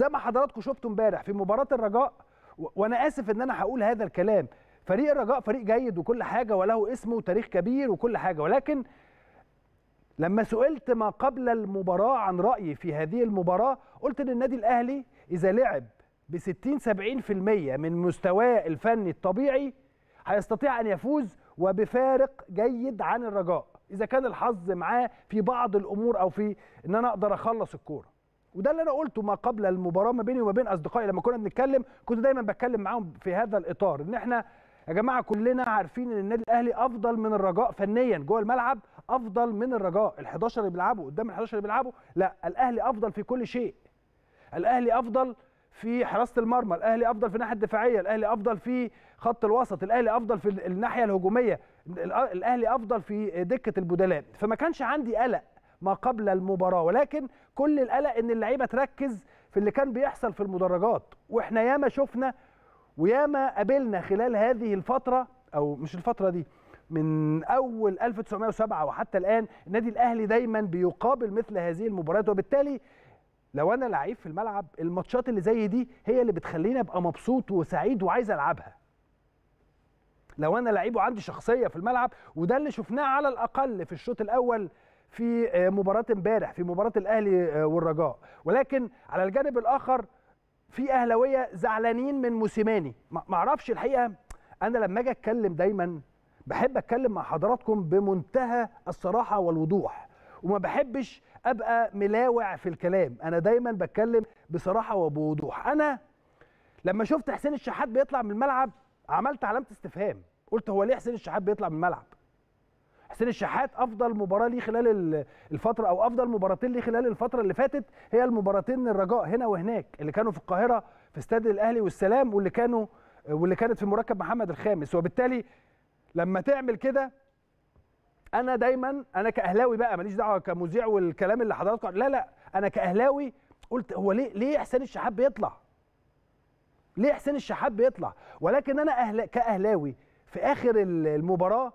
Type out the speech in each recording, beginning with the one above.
زي ما حضراتكم شفتوا امبارح في مباراه الرجاء وانا اسف ان انا هقول هذا الكلام فريق الرجاء فريق جيد وكل حاجه وله اسم وتاريخ كبير وكل حاجه ولكن لما سئلت ما قبل المباراه عن رايي في هذه المباراه قلت ان النادي الاهلي اذا لعب ب 60 70% من مستواه الفني الطبيعي هيستطيع ان يفوز وبفارق جيد عن الرجاء اذا كان الحظ معاه في بعض الامور او في ان انا اقدر اخلص الكوره وده اللي انا قلته ما قبل المباراه ما بيني وما بين اصدقائي لما كنا بنتكلم كنت دايما بتكلم معاهم في هذا الاطار ان احنا يا جماعه كلنا عارفين ان النادي الاهلي افضل من الرجاء فنيا جوه الملعب افضل من الرجاء ال11 اللي بيلعبوا قدام ال11 اللي بيلعبوا لا الاهلي افضل في كل شيء الاهلي افضل في حراسه المرمى الاهلي افضل في الناحيه الدفاعيه الاهلي افضل في خط الوسط الاهلي افضل في الناحيه الهجوميه الاهلي افضل في دكه البدلاء فما كانش عندي قلق ما قبل المباراه ولكن كل القلق ان اللعيبه تركز في اللي كان بيحصل في المدرجات واحنا ياما شفنا وياما قابلنا خلال هذه الفتره او مش الفتره دي من اول 1907 وحتى الان النادي الاهلي دايما بيقابل مثل هذه المباريات وبالتالي لو انا لعيب في الملعب الماتشات اللي زي دي هي اللي بتخليني ابقى مبسوط وسعيد وعايز العبها لو انا لعيب وعندي شخصيه في الملعب وده اللي شفناه على الاقل في الشوط الاول في آه، مباراه امبارح في مباراه الاهلي آه، والرجاء ولكن على الجانب الاخر في اهلاويه زعلانين من موسيماني ما اعرفش الحقيقه انا لما اجي اتكلم دايما بحب اتكلم مع حضراتكم بمنتهى الصراحه والوضوح وما بحبش ابقى ملاوع في الكلام انا دايما بتكلم بصراحه وبوضوح انا لما شفت حسين الشحات بيطلع من الملعب عملت علامه استفهام قلت هو ليه حسين الشحات بيطلع من الملعب حسين الشحات افضل مباراه ليه خلال الفتره او افضل مباراتين ليه خلال الفتره اللي فاتت هي المباراتين الرجاء هنا وهناك اللي كانوا في القاهره في استاد الاهلي والسلام واللي كانوا واللي كانت في مركب محمد الخامس وبالتالي لما تعمل كده انا دايما انا كاهلاوي بقى ماليش دعوه كمذيع والكلام اللي حضراتكم لا لا انا كاهلاوي قلت هو ليه ليه حسين الشحات بيطلع ليه حسين الشحات بيطلع ولكن انا أهلا كاهلاوي في اخر المباراه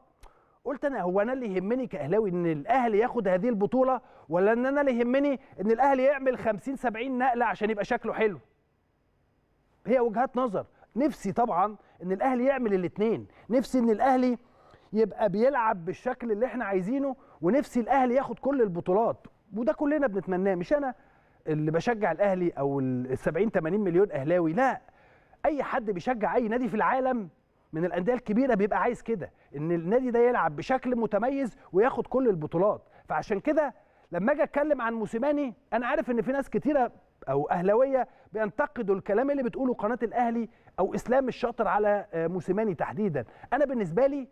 قلت انا هو انا اللي يهمني كاهلاوي ان الاهلي ياخد هذه البطوله ولا ان انا اللي يهمني ان الاهلي يعمل 50 70 نقله عشان يبقى شكله حلو هي وجهات نظر نفسي طبعا ان الاهلي يعمل الاثنين نفسي ان الاهلي يبقى بيلعب بالشكل اللي احنا عايزينه ونفسي الاهلي ياخد كل البطولات وده كلنا بنتمناه مش انا اللي بشجع الاهلي او ال 70 80 مليون اهلاوي لا اي حد بيشجع اي نادي في العالم من الانديه الكبيره بيبقى عايز كده ان النادي ده يلعب بشكل متميز وياخد كل البطولات فعشان كده لما اجي اتكلم عن موسيماني انا عارف ان في ناس كتيره او اهلاويه بينتقدوا الكلام اللي بتقوله قناه الاهلي او اسلام الشاطر على آه، موسيماني تحديدا انا بالنسبه لي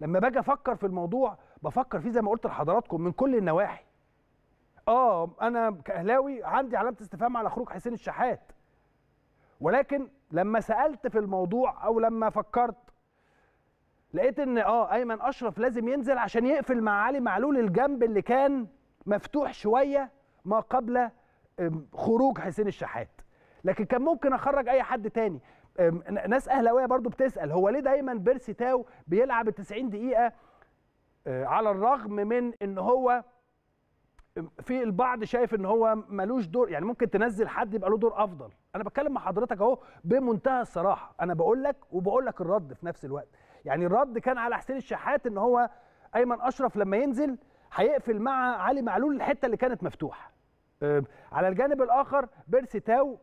لما باجي افكر في الموضوع بفكر فيه زي ما قلت لحضراتكم من كل النواحي اه انا كاهلاوي عندي علامه استفهام على خروج حسين الشحات ولكن لما سالت في الموضوع او لما فكرت لقيت ان اه ايمن اشرف لازم ينزل عشان يقفل مع علي معلول الجنب اللي كان مفتوح شويه ما قبل خروج حسين الشحات لكن كان ممكن اخرج اي حد تاني ناس اهلاويه برضو بتسال هو ليه دايما بيرسي تاو بيلعب ال 90 دقيقه أه، على الرغم من ان هو في البعض شايف ان هو ملوش دور يعني ممكن تنزل حد يبقى له دور افضل انا بتكلم مع حضرتك اهو بمنتهى الصراحه انا بقول لك وبقول لك الرد في نفس الوقت يعني الرد كان على حسين الشحات ان هو ايمن اشرف لما ينزل هيقفل مع علي معلول الحته اللي كانت مفتوحه على الجانب الاخر بيرسي تاو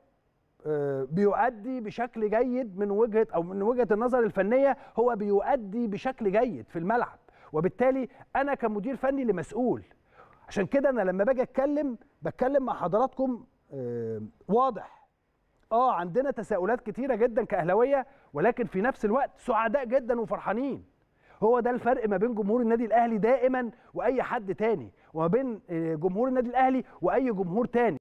آه، بيؤدي بشكل جيد من وجهه او من وجهه النظر الفنيه هو بيؤدي بشكل جيد في الملعب وبالتالي انا كمدير فني لمسؤول عشان كده انا لما باجي اتكلم بتكلم مع حضراتكم آه، واضح اه عندنا تساؤلات كتيره جدا كاهلاويه ولكن في نفس الوقت سعداء جدا وفرحانين هو ده الفرق ما بين جمهور النادي الاهلي دائما واي حد تاني وما بين آه، جمهور النادي الاهلي واي جمهور تاني